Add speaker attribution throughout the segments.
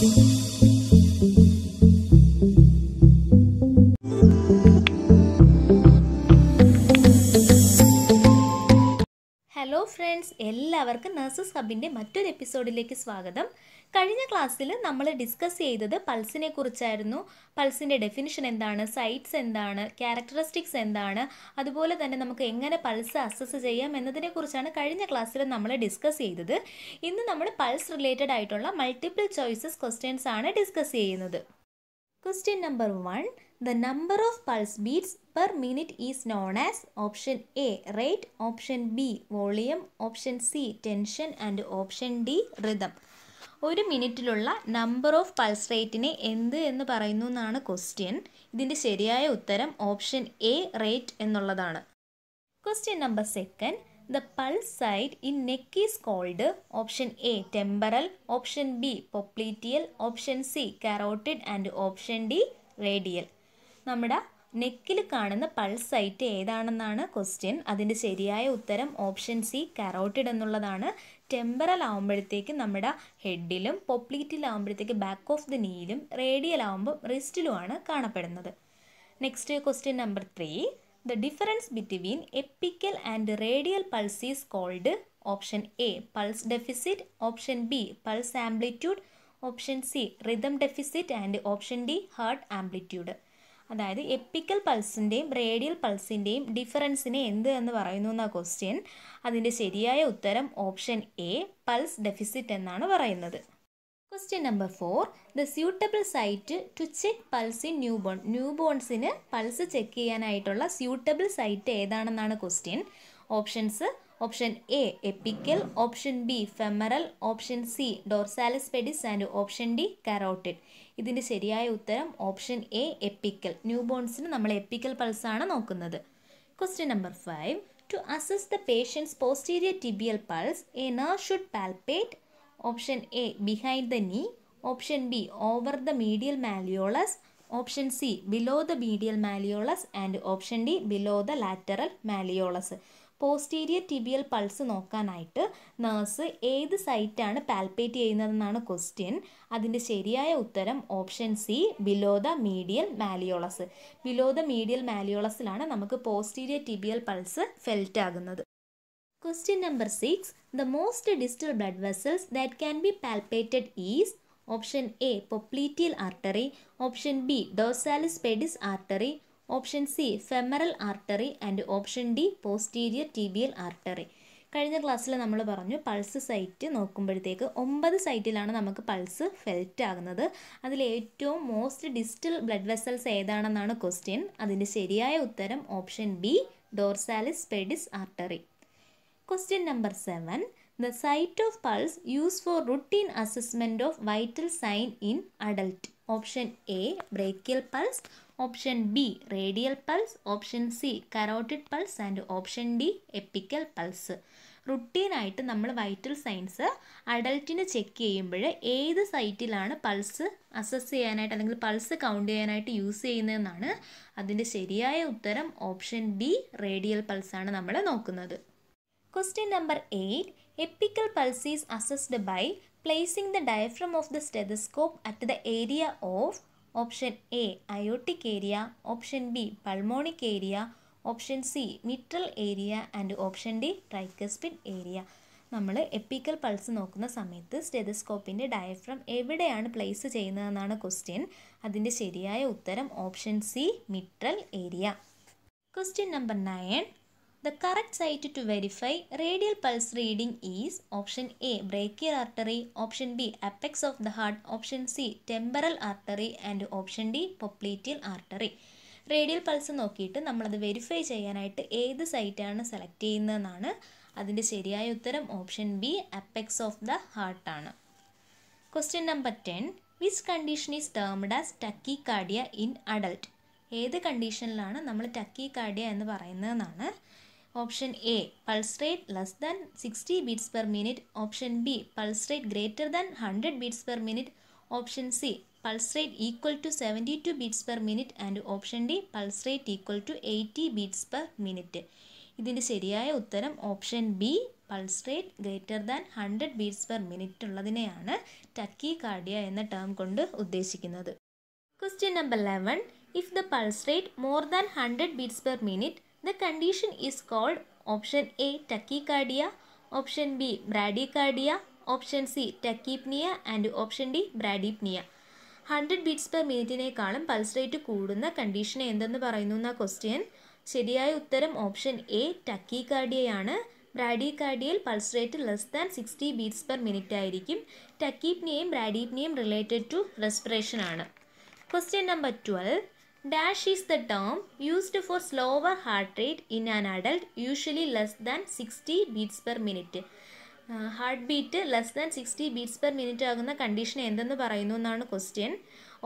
Speaker 1: Thank you. Friends എല്ലാവർക്കും nurses ഹബിൻ്റെ മറ്റൊരു എപ്പിസോഡിലേക്ക് സ്വാഗതം കഴിഞ്ഞ ക്ലാസ്സിൽ നമ്മൾ ഡിസ്കസ് ചെയ്തത് പൾസിനെ കുറിച്ചായിരുന്നു പൾസിൻ്റെ ഡെഫിനിഷൻ എന്താണ് സൈറ്റ്സ് എന്താണ് ക്യാരക്ടറിസ്റ്റിക്സ് എന്താണ് അതുപോലെ തന്നെ നമുക്ക് എങ്ങനെ പൾസ് അസസ് ചെയ്യാം എന്നതിനെക്കുറിച്ചാണ് കഴിഞ്ഞ ക്ലാസ്സിൽ നമ്മൾ ഡിസ്കസ് ചെയ്തത് ഇന്ന് നമ്മൾ പൾസ് റിലേറ്റഡ് ആയിട്ടുള്ള മൾട്ടിപ്പിൾ ചോയ്സസ് ക്വസ്റ്റ്യൻസ് ആണ് ഡിസ്കസ് ചെയ്യുന്നത് Question number 1. The number of pulse beats per minute is known as option A rate, option B volume, option C tension and option D rhythm. ഒരു മിനിറ്റിലുള്ള number of pulse റേറ്റിനെ എന്ത് എന്ന് പറയുന്നു എന്നാണ് question ഇതിൻ്റെ ശരിയായ ഉത്തരം ഓപ്ഷൻ എ റേറ്റ് എന്നുള്ളതാണ് question number second the pulse site in neck is called option A temporal option B popliteal option C carotid and option D radial നമ്മുടെ നെക്കിൽ കാണുന്ന പൾസ് സൈറ്റ് ഏതാണെന്നാണ് ക്വസ്റ്റ്യൻ അതിൻ്റെ ശരിയായ ഉത്തരം ഓപ്ഷൻ സി കാരോട്ടിഡ് എന്നുള്ളതാണ് temporal ആകുമ്പോഴത്തേക്ക് നമ്മുടെ ഹെഡിലും പൊപ്ലീറ്റിൽ പൊപ്ലീറ്റിലാകുമ്പോഴത്തേക്ക് ബാക്ക് ഓഫ് ദി നീയിലും റേഡിയൽ ആകുമ്പോൾ റിസ്റ്റിലുമാണ് കാണപ്പെടുന്നത് next question number three the difference between apical and radial pulse is called option A pulse deficit option B pulse amplitude, option C rhythm deficit and option D heart amplitude അതായത് apical പൾസിൻ്റെയും radial പൾസിൻ്റെയും ഡിഫറൻസിനെ എന്ത് എന്ന് പറയുന്നു എന്ന question അതിൻ്റെ ശരിയായ ഉത്തരം ഓപ്ഷൻ എ പൾസ് ഡെഫിസിറ്റ് എന്നാണ് പറയുന്നത് question number four the suitable site to check pulse in newborn new ബോൺസിന് പൾസ് ചെക്ക് ചെയ്യാനായിട്ടുള്ള സ്യൂട്ടബിൾ സൈറ്റ് ഏതാണെന്നാണ് question options option A apical option B femoral option C dorsalis pedis and option D carotid ഇതിൻ്റെ ശരിയായ ഉത്തരം option A apical new ബോൺസിന് നമ്മൾ apical pulse ആണ് നോക്കുന്നത് question number five to assess the patient's posterior tibial pulse a nurse should palpate option A behind the knee option B over the medial malleolus option C below the medial malleolus and option D below the lateral malleolus posterior tibial pulse നോക്കാനായിട്ട് nurse ഏത് സൈറ്റാണ് palpate ചെയ്യുന്നതെന്നാണ് question അതിൻ്റെ ശരിയായ ഉത്തരം option C below the medial malleolus below the medial മാലിയോളസിലാണ് നമുക്ക് posterior tibial pulse felt ആകുന്നത് Question number 6. The most distal blood vessels that can be palpated is Option A. Popliteal artery Option B. Dorsalis pedis artery option C femoral artery and option D posterior tibial artery കഴിഞ്ഞ ക്ലാസ്സിൽ നമ്മൾ പറഞ്ഞു pulse site നോക്കുമ്പോഴത്തേക്ക് ഒമ്പത് സൈറ്റിലാണ് നമുക്ക് pulse felt ആകുന്നത് അതിൽ ഏറ്റവും മോസ്റ്റ് ഡിസ്റ്റൽ ബ്ലഡ് വെസൽസ് ഏതാണെന്നാണ് ക്വസ്റ്റ്യൻ അതിൻ്റെ ശരിയായ ഉത്തരം option B dorsalis pedis artery Question number 7. The site of pulse used for routine assessment of vital sign in adult. Option A. Brachial pulse. Option B. Radial pulse. Option C. Carotid pulse. And option D. Epical pulse. റുട്ടീനായിട്ട് നമ്മൾ vital signs അഡൽട്ടിന് check ചെയ്യുമ്പോൾ ഏത് സൈറ്റിലാണ് pulse assess ചെയ്യാനായിട്ട് അല്ലെങ്കിൽ pulse count ചെയ്യാനായിട്ട് use ചെയ്യുന്നതെന്നാണ് അതിൻ്റെ ശരിയായ ഉത്തരം ഓപ്ഷൻ ബി റേഡിയൽ പൾസാണ് നമ്മൾ നോക്കുന്നത് question number eight apical pulses assessed by placing the diaphragm of the stethoscope at the area of option A aortic area option B pulmonic area option C mitral area and option D tricuspid area നമ്മൾ apical pulse നോക്കുന്ന സമയത്ത് സ്റ്റെതസ്കോപ്പിൻ്റെ diaphragm എവിടെയാണ് place ചെയ്യുന്നതെന്നാണ് question അതിൻ്റെ ശരിയായ ഉത്തരം option C mitral area question number nine the correct site to verify radial pulse reading is option A brachial artery option B apex of the heart option C temporal artery and option D popliteal artery radial pulse നോക്കിയിട്ട് നമ്മളത് verify ചെയ്യാനായിട്ട് ഏത് സൈറ്റാണ് select ചെയ്യുന്നതെന്നാണ് അതിൻ്റെ ശരിയായ ഉത്തരം option B apex of the ഹാർട്ടാണ് question number ten which condition is termed as tachycardia in adult ഏത് കണ്ടീഷനിലാണ് നമ്മൾ ടക്കി കാർഡിയ എന്ന് പറയുന്നതെന്നാണ് option A pulse rate less than sixty beats per minute option B pulse rate greater than hundred beats per minute option C pulse rate equal to seventy two beats per minute and option D pulse rate equal to eighty beats per minute ഇതിൻ്റെ ശരിയായ ഉത്തരം option B pulse rate greater than hundred beats per minute ഉള്ളതിനെയാണ് tachycardia എന്ന term കൊണ്ട് ഉദ്ദേശിക്കുന്നത് question number eleven if the pulse rate more than hundred beats per minute The condition is called option A tachycardia, option B bradycardia, option C tachypnoea and option D bradypnoea hundred beats per മിനിറ്റിനേക്കാളും pulse rate കൂടുന്ന condition എന്തെന്ന് പറയുന്നു എന്ന question ശരിയായ ഉത്തരം option A ടക്കീകാർഡിയയാണ് ബ്രാഡികാർഡിയയിൽ pulse rate less than sixty beats per minute ആയിരിക്കും ടക്കീപ്നിയയും ബ്രാഡിപ്നിയയും റിലേറ്റഡ് ടു റെസ്പിറേഷൻ ആണ് question number twelve dash is the term used for slower heart rate in an adult usually less than sixty beats per minute heart beat less than sixty beats per minute ആകുന്ന condition എന്തെന്ന് പറയുന്നു എന്നാണ് question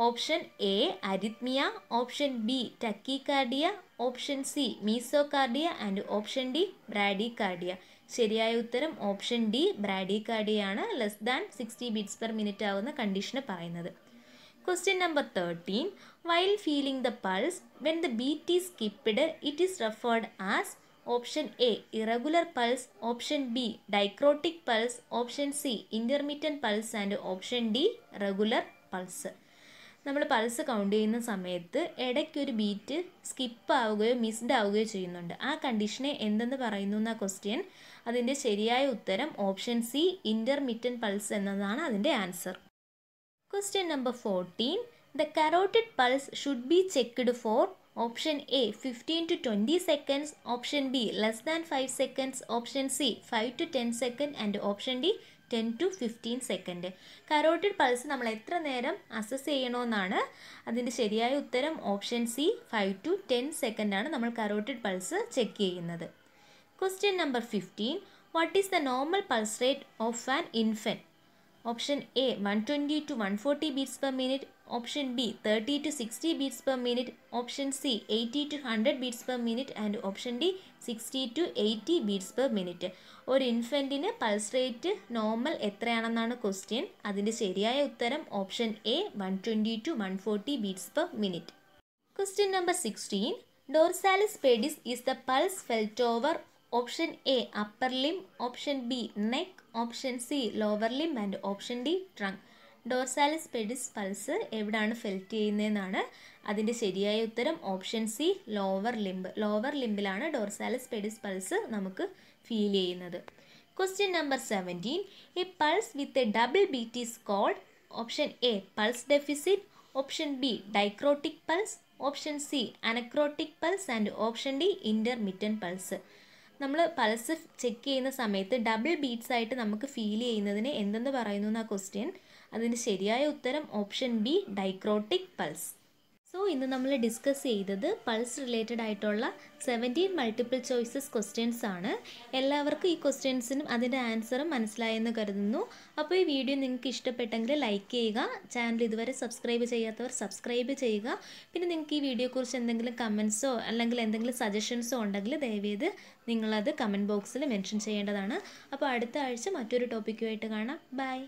Speaker 1: option A arrhythmia option B tachycardia option C mesocardia and option D bradycardia ശരിയായ ഉത്തരം option D bradycardia ആണ് less than sixty beats per minute ആകുന്ന കണ്ടീഷന് പറയുന്നത് question number 13. While feeling the pulse when the beat is skipped it is referred as option A irregular pulse option B dicrotic pulse option C intermittent pulse and option D regular pulse നമ്മൾ pulse count ചെയ്യുന്ന സമയത്ത് ഇടയ്ക്കൊരു beat skip ആവുകയോ missed ആവുകയോ ചെയ്യുന്നുണ്ട് ആ കണ്ടീഷനെ എന്തെന്ന് പറയുന്നു എന്ന ക്വസ്റ്റ്യൻ അതിൻ്റെ ശരിയായ ഉത്തരം ഓപ്ഷൻ സി ഇൻ്റർമീഡിയൻ പൾസ് എന്നതാണ് അതിൻ്റെ answer question number fourteen the carotid pulse should be checked for option A fifteen to twenty seconds option B less than five seconds option C five to ten second and option D ten to fifteen second carotid pulse നമ്മൾ എത്ര നേരം assess ചെയ്യണമെന്നാണ് അതിൻ്റെ ശരിയായ ഉത്തരം option C five to ten സെക്കൻഡാണ് നമ്മൾ carotid pulse check ചെയ്യുന്നത് question number fifteen what is the normal pulse rate of an infant option A one twenty to one forty beats per minute option B thirty to sixty beats per minute option C eighty to hundred beats per minute and option D sixty to eighty beats per minute ഒരു ഇൻഫൻറ്റിന് pulse rate normal എത്രയാണെന്നാണ് question അതിൻ്റെ ശരിയായ ഉത്തരം option A one twenty to one forty beats per minute question number sixteen dorsalis pedis is the pulse felt over option A upper limb option B neck option C lower limb and option D trunk dorsalis pedis pulse എവിടാണ് felt ചെയ്യുന്നതെന്നാണ് അതിൻ്റെ ശരിയായ ഉത്തരം option C lower limb lower ലിംബിലാണ് dorsalis pedis pulse നമുക്ക് feel ചെയ്യുന്നത് question number seventeen a pulse with a double beat is called option A pulse deficit option B dicrotic pulse option C anacrotic pulse and option D intermittent pulse നമ്മൾ pulse check ചെയ്യുന്ന സമയത്ത് double beats ആയിട്ട് നമുക്ക് feel ചെയ്യുന്നതിന് എന്തെന്ന് പറയുന്നു എന്നാ question അതിന് ശരിയായ ഉത്തരം option B dicrotic pulse so ഇന്ന് നമ്മൾ ഡിസ്കസ് ചെയ്തത് പൾസ് റിലേറ്റഡ് ആയിട്ടുള്ള സെവൻറ്റീൻ മൾട്ടിപ്പിൾ ചോയ്സസ് ക്വസ്റ്റ്യൻസ് ആണ് എല്ലാവർക്കും ഈ ക്വസ്റ്റ്യൻസിനും അതിൻ്റെ ആൻസറും മനസ്സിലായെന്ന് കരുതുന്നു അപ്പോൾ ഈ വീഡിയോ നിങ്ങൾക്ക് ഇഷ്ടപ്പെട്ടെങ്കിൽ ലൈക്ക് ചെയ്യുക ചാനൽ ഇതുവരെ സബ്സ്ക്രൈബ് ചെയ്യാത്തവർ സബ്സ്ക്രൈബ് ചെയ്യുക പിന്നെ നിങ്ങൾക്ക് ഈ വീഡിയോയെക്കുറിച്ച് എന്തെങ്കിലും കമൻസോ അല്ലെങ്കിൽ എന്തെങ്കിലും സജഷൻസോ ഉണ്ടെങ്കിൽ ദയവേത് നിങ്ങളത് കമൻറ്റ് ബോക്സിൽ മെൻഷൻ ചെയ്യേണ്ടതാണ് അപ്പോൾ അടുത്ത ആഴ്ച മറ്റൊരു ടോപ്പിക്കുമായിട്ട് കാണാം ബൈ